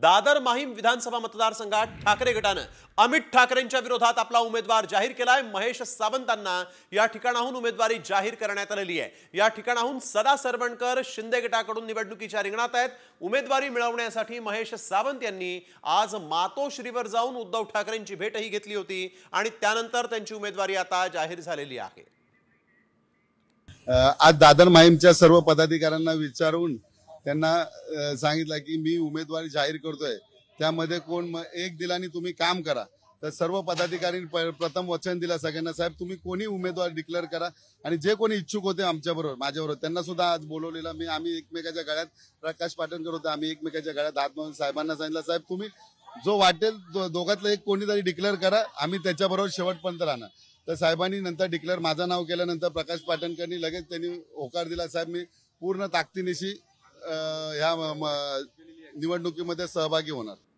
दादर माहीम विधानसभा मतदारसंघात ठाकरे गटानं अमित ठाकरेंच्या विरोधात आपला उमेदवार जाहीर केलाय महेश सावंतांना या ठिकाणाहून उमेदवारी जाहीर करण्यात आलेली आहे या ठिकाणाहून सदा सरवणकर शिंदे गटाकडून निवडणुकीच्या रिंगणात आहेत उमेदवारी मिळवण्यासाठी महेश सावंत यांनी आज मातोश्रीवर जाऊन उद्धव ठाकरेंची भेटही घेतली होती आणि त्यानंतर त्यांची उमेदवारी आता जाहीर झालेली आहे आज दादर माहीमच्या सर्व पदाधिकाऱ्यांना विचारून त्यांना सांगितलं की मी उमेदवारी जाहीर करतोय त्यामध्ये कोण एक दिलानी तुम्ही काम करा तर सर्व पदाधिकारी प्रथम वचन दिला सगळ्यांना साहेब तुम्ही कोणी उमेदवार डिक्लेअर करा आणि जे कोणी इच्छुक होते आमच्याबरोबर माझ्याबरोबर त्यांना सुद्धा आज बोलवलेलं मी आम्ही एकमेकाच्या गळ्यात प्रकाश पाटणकर होते आम्ही एकमेकाच्या गळ्यात हात म्हणून साहेबांना सांगितलं साहेब तुम्ही जो वाटेल दोघातलं एक कोणीतरी डिक्लेअर करा आम्ही त्याच्याबरोबर शेवटपर्यंत राहणार तर साहेबांनी नंतर डिक्लेअर माझं नाव केल्यानंतर प्रकाश पाटणकरनी लगेच त्यांनी होकार दिला साहेब मी पूर्ण ताकदीनिशी ह्या निवडणुकीमध्ये सहभागी होणार